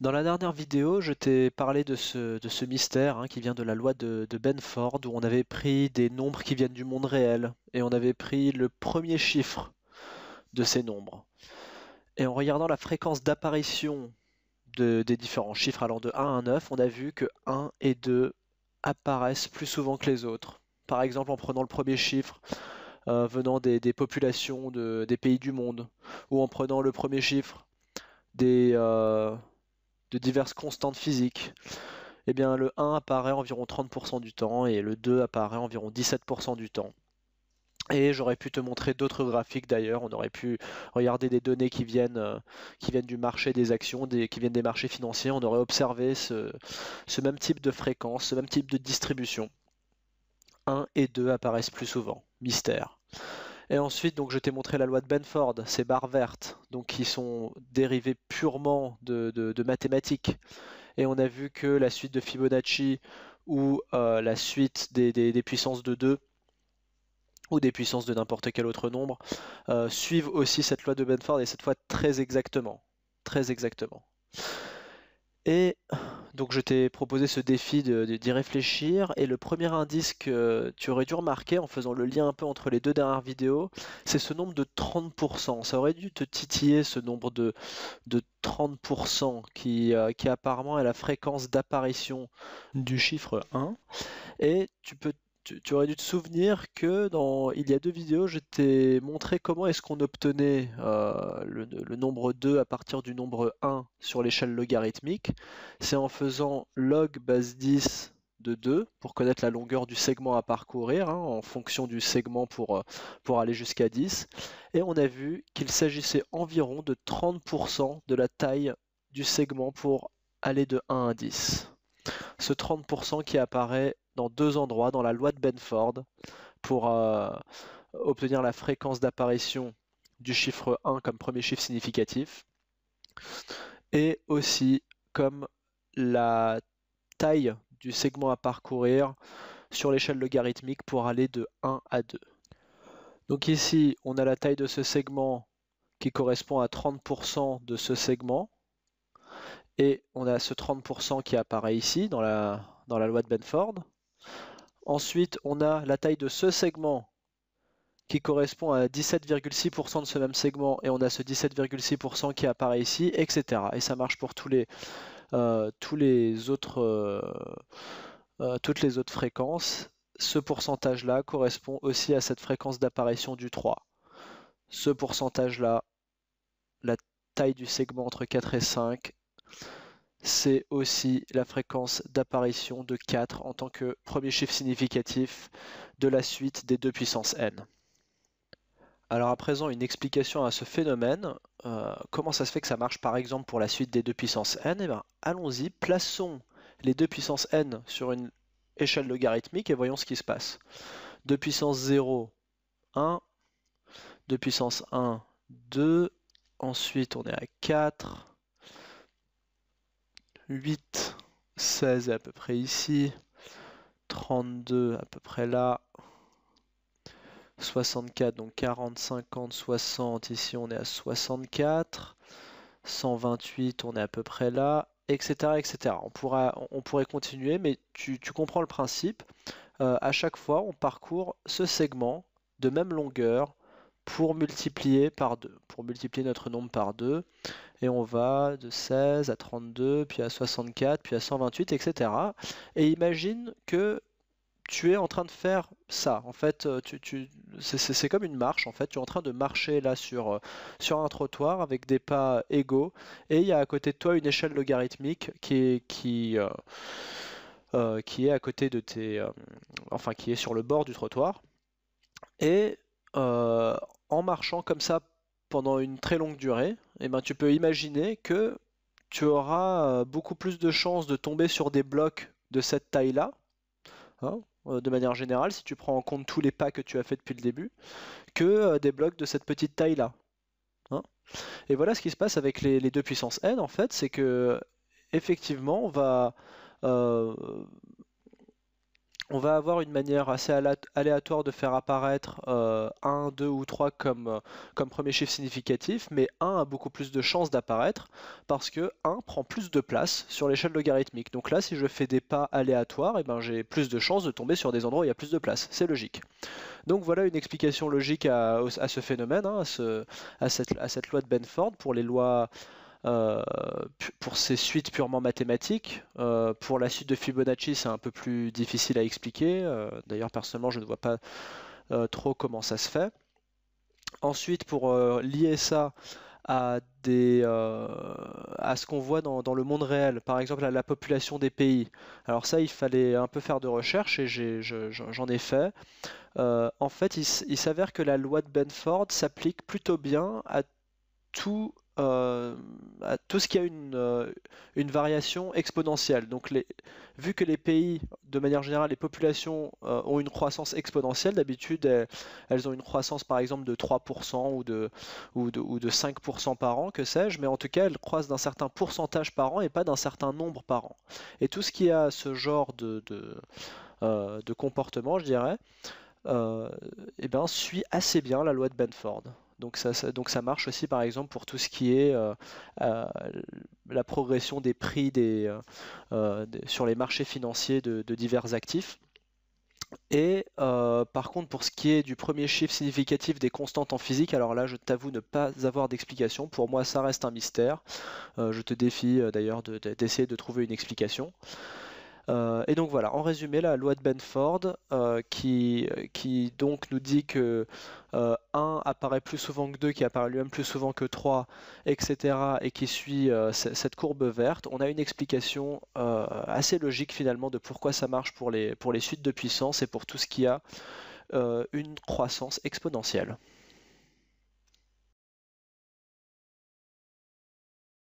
Dans la dernière vidéo, je t'ai parlé de ce, mystère hein, qui vient de la loi de, Benford, où on avait pris des nombres qui viennent du monde réel, et on avait pris le premier chiffre de ces nombres. Et en regardant la fréquence d'apparition des différents chiffres allant de 1 à 9, on a vu que 1 et 2 apparaissent plus souvent que les autres. Par exemple, en prenant le premier chiffre, euh, venant des, populations des pays du monde, ou en prenant le premier chiffre des, euh, de diverses constantes physiques, et eh bien le 1 apparaît environ 30% du temps et le 2 apparaît environ 17% du temps. Et j'aurais pu te montrer d'autres graphiques d'ailleurs, on aurait pu regarder des données qui viennent, euh, qui viennent du marché des actions, des, qui viennent des marchés financiers, on aurait observé ce, ce même type de fréquence, ce même type de distribution. 1 et 2 apparaissent plus souvent, mystère. Et ensuite, donc, je t'ai montré la loi de Benford, ces barres vertes, donc qui sont dérivées purement de, mathématiques. Et on a vu que la suite de Fibonacci ou euh, la suite des, puissances de 2 ou des puissances de n'importe quel autre nombre euh, suivent aussi cette loi de Benford et cette fois très exactement. Très exactement. Et donc je t'ai proposé ce défi d'y réfléchir. Et le premier indice que tu aurais dû remarquer en faisant le lien un peu entre les deux dernières vidéos, c'est ce nombre de 30%. Ça aurait dû te titiller ce nombre de, de 30% qui, euh, qui apparemment est la fréquence d'apparition du chiffre 1. Et tu peux tu, aurais dû te souvenir que dans il y a deux vidéos, je t'ai montré comment est-ce qu'on obtenait euh, le, nombre 2 à partir du nombre 1 sur l'échelle logarithmique. C'est en faisant log base 10 de 2 pour connaître la longueur du segment à parcourir hein, en fonction du segment pour, euh, pour aller jusqu'à 10. Et on a vu qu'il s'agissait environ de 30% de la taille du segment pour aller de 1 à 10. Ce 30% qui apparaît dans deux endroits, dans la loi de Benford, pour euh, obtenir la fréquence d'apparition du chiffre 1 comme premier chiffre significatif, et aussi comme la taille du segment à parcourir sur l'échelle logarithmique pour aller de 1 à 2. Donc ici, on a la taille de ce segment qui correspond à 30% de ce segment, et on a ce 30% qui apparaît ici dans la, dans la loi de Benford. Ensuite on a la taille de ce segment qui correspond à 17,6% de ce même segment et on a ce 17,6% qui apparaît ici, etc. Et ça marche pour tous les, euh, tous les autres, euh, euh, toutes les autres fréquences. Ce pourcentage-là correspond aussi à cette fréquence d'apparition du 3. Ce pourcentage-là, la taille du segment entre 4 et 5, c'est aussi la fréquence d'apparition de 4 en tant que premier chiffre significatif de la suite des 2 puissances n. Alors à présent, une explication à ce phénomène. Euh, comment ça se fait que ça marche par exemple pour la suite des 2 puissances n eh ben, allons-y, plaçons les 2 puissances n sur une échelle logarithmique et voyons ce qui se passe. 2 puissance 0, 1. 2 puissance 1, 2. Ensuite, on est à 4. 8, 16 est à peu près ici, 32 à peu près là, 64, donc 40, 50, 60, ici on est à 64, 128 on est à peu près là, etc. etc. On, pourra, on pourrait continuer, mais tu, comprends le principe. Euh, à chaque fois, on parcourt ce segment de même longueur, pour multiplier par 2, pour multiplier notre nombre par 2. Et on va de 16 à 32, puis à 64, puis à 128, etc. Et imagine que tu es en train de faire ça. En fait, euh, tu, tu, c'est comme une marche. En fait, tu es en train de marcher là sur, euh, sur un trottoir avec des pas égaux. Et il y a à côté de toi une échelle logarithmique qui est, qui, euh, qui est à côté de tes. enfin, qui est sur le bord du trottoir. Et en marchant comme ça pendant une très longue durée, eh ben, tu peux imaginer que tu auras euh, beaucoup plus de chances de tomber sur des blocs de cette taille-là, hein, euh, de manière générale, si tu prends en compte tous les pas que tu as fait depuis le début, que euh, des blocs de cette petite taille-là. Hein. Et voilà ce qui se passe avec les, deux puissances n, en fait, c'est que effectivement, on va, on va avoir une manière assez aléatoire de faire apparaître 1, euh, 2 ou 3 euh, comme, premier chiffre significatif, mais 1 a beaucoup plus de chances d'apparaître parce que 1 prend plus de place sur l'échelle logarithmique. Donc là, si je fais des pas aléatoires, et eh ben, j'ai plus de chances de tomber sur des endroits où il y a plus de place. C'est logique. Donc voilà une explication logique à, ce phénomène, hein, à cette loi de Benford pour les lois euh, pour ces suites purement mathématiques. Euh, pour la suite de Fibonacci, c'est un peu plus difficile à expliquer. Euh, d'ailleurs, personnellement, je ne vois pas trop comment ça se fait. Ensuite, pour lier ça à, des, à ce qu'on voit dans, le monde réel, par exemple à la population des pays. Alors ça, il fallait un peu faire de recherche et j'en ai, fait. en fait, il, s'avère que la loi de Benford s'applique plutôt bien à tout... Euh, à tout ce qui a une, euh, variation exponentielle. Donc vu que les pays, de manière générale, les populations euh, ont une croissance exponentielle, d'habitude elles, ont une croissance par exemple de 3% ou de, 5% par an, que sais-je, mais en tout cas elles croissent d'un certain pourcentage par an et pas d'un certain nombre par an. Et tout ce qui a ce genre de, comportement, je dirais, eh ben, suit assez bien la loi de Benford. Donc ça, marche aussi par exemple pour tout ce qui est euh, euh, la progression des prix euh, sur les marchés financiers de, divers actifs. Et par contre, pour ce qui est du premier chiffre significatif des constantes en physique, alors là, je t'avoue ne pas avoir d'explication. Pour moi, ça reste un mystère. je te défie d'ailleurs d'essayer de, trouver une explication. Euh, et donc voilà, en résumé, la loi de Benford euh, qui, donc nous dit que 1 euh, apparaît plus souvent que 2, qui apparaît lui-même plus souvent que 3, etc. et qui suit cette courbe verte, on a une explication assez logique finalement de pourquoi ça marche pour les, pour les suites de puissance et pour tout ce qui a une croissance exponentielle.